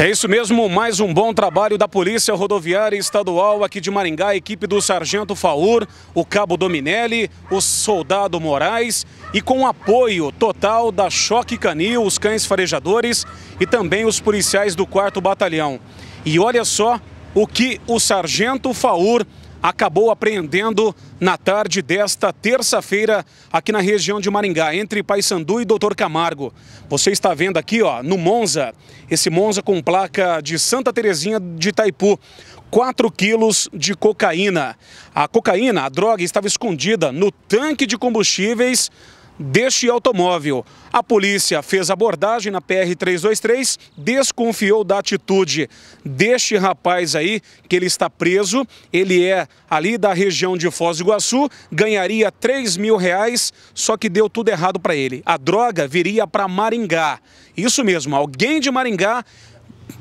É isso mesmo, mais um bom trabalho da Polícia Rodoviária Estadual aqui de Maringá, a equipe do Sargento Faur, o Cabo Dominelli, o Soldado Moraes e com apoio total da Choque Canil, os cães farejadores e também os policiais do 4 Batalhão. E olha só o que o Sargento Faur acabou apreendendo na tarde desta terça-feira aqui na região de Maringá, entre Paysandu e Doutor Camargo. Você está vendo aqui, ó, no Monza, esse Monza com placa de Santa Terezinha de Itaipu. 4 quilos de cocaína. A cocaína, a droga, estava escondida no tanque de combustíveis deste automóvel. A polícia fez abordagem na PR-323, desconfiou da atitude deste rapaz aí, que ele está preso. Ele é ali da região de Foz do Iguaçu, ganharia 3 mil reais, só que deu tudo errado para ele. A droga viria para Maringá. Isso mesmo, alguém de Maringá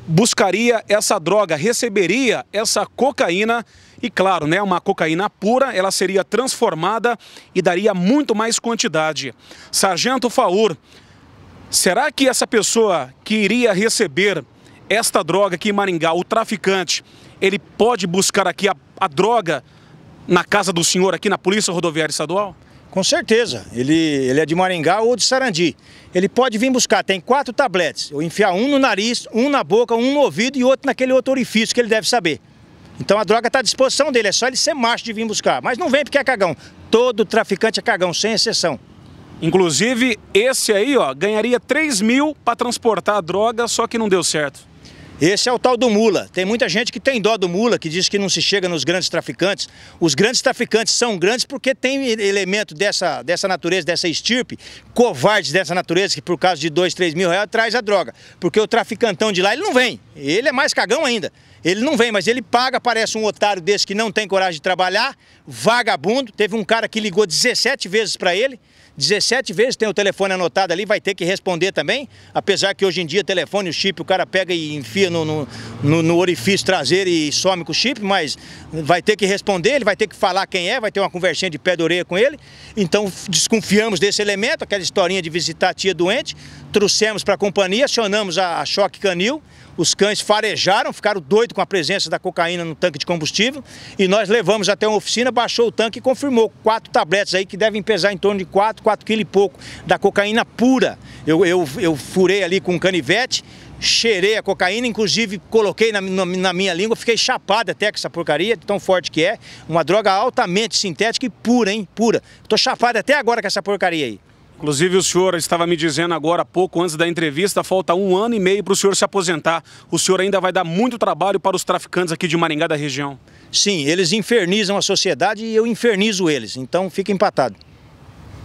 buscaria essa droga, receberia essa cocaína e claro, né, uma cocaína pura, ela seria transformada e daria muito mais quantidade. Sargento Faur, será que essa pessoa que iria receber esta droga aqui em Maringá, o traficante, ele pode buscar aqui a, a droga na casa do senhor, aqui na Polícia Rodoviária Estadual? Com certeza. Ele, ele é de Maringá ou de Sarandi. Ele pode vir buscar, tem quatro tabletes. Eu enfiar um no nariz, um na boca, um no ouvido e outro naquele outro orifício que ele deve saber. Então a droga está à disposição dele, é só ele ser macho de vir buscar. Mas não vem porque é cagão. Todo traficante é cagão, sem exceção. Inclusive, esse aí, ó, ganharia 3 mil para transportar a droga, só que não deu certo. Esse é o tal do mula. Tem muita gente que tem dó do mula, que diz que não se chega nos grandes traficantes. Os grandes traficantes são grandes porque tem elemento dessa, dessa natureza, dessa estirpe, covardes dessa natureza, que por causa de dois, três mil reais traz a droga. Porque o traficantão de lá, ele não vem. Ele é mais cagão ainda. Ele não vem, mas ele paga, parece um otário desse que não tem coragem de trabalhar, vagabundo. Teve um cara que ligou 17 vezes para ele, 17 vezes tem o telefone anotado ali, vai ter que responder também, apesar que hoje em dia telefone, o chip, o cara pega e enfia no, no, no, no orifício traseiro e some com o chip, mas vai ter que responder, ele vai ter que falar quem é, vai ter uma conversinha de pé de orelha com ele. Então desconfiamos desse elemento, aquela historinha de visitar a tia doente, trouxemos para a companhia, acionamos a choque canil, os cães farejaram, ficaram doidos com a presença da cocaína no tanque de combustível e nós levamos até uma oficina, baixou o tanque e confirmou quatro tabletes aí que devem pesar em torno de 4, 4 quilos e pouco da cocaína pura. Eu, eu, eu furei ali com um canivete, cheirei a cocaína, inclusive coloquei na, na, na, minha língua, fiquei chapado até com essa porcaria, tão forte que é. Uma droga altamente sintética e pura, hein? Pura. Tô chapado até agora com essa porcaria aí. Inclusive, o senhor estava me dizendo agora há pouco, antes da entrevista, falta um ano e meio para o senhor se aposentar. O senhor ainda vai dar muito trabalho para os traficantes aqui de Maringá da região. Sim, eles infernizam a sociedade e eu infernizo eles, então fica empatado.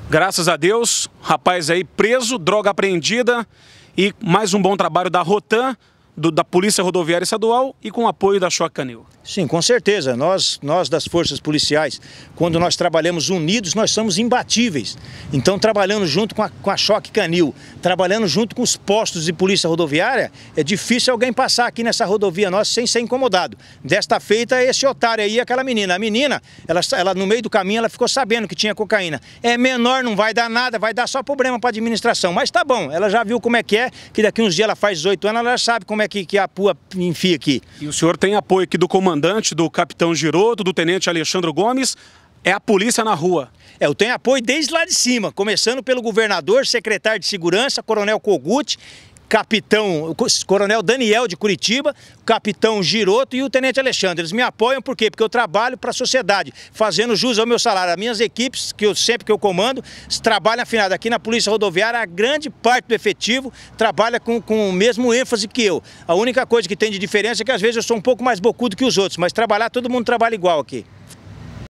Graças a Deus, rapaz aí preso, droga apreendida e mais um bom trabalho da Rotan do, da Polícia Rodoviária Estadual e com o apoio da choque Canil. Sim, com certeza. Nós, nós das forças policiais, quando nós trabalhamos unidos, nós somos imbatíveis. Então, trabalhando junto com a, com a Choque Canil, trabalhando junto com os postos de polícia rodoviária, é difícil alguém passar aqui nessa rodovia nossa sem ser incomodado. Desta feita, esse otário aí, aquela menina. A menina, ela, ela no meio do caminho, ela ficou sabendo que tinha cocaína. É menor, não vai dar nada, vai dar só problema para a administração. Mas tá bom, ela já viu como é que é, que daqui uns dias ela faz 18 anos, ela já sabe como é é que, que a PUA enfia aqui. E o senhor tem apoio aqui do comandante, do capitão Giroto, do tenente Alexandre Gomes, é a polícia na rua. É, eu tenho apoio desde lá de cima, começando pelo governador, secretário de segurança, coronel Kogut capitão, coronel Daniel de Curitiba, capitão Giroto e o tenente Alexandre. Eles me apoiam por quê? Porque eu trabalho para a sociedade, fazendo jus ao meu salário. As minhas equipes, que eu sempre que eu comando, trabalham afinado. Aqui na Polícia Rodoviária, a grande parte do efetivo trabalha com, com o mesmo ênfase que eu. A única coisa que tem de diferença é que às vezes eu sou um pouco mais bocudo que os outros, mas trabalhar, todo mundo trabalha igual aqui.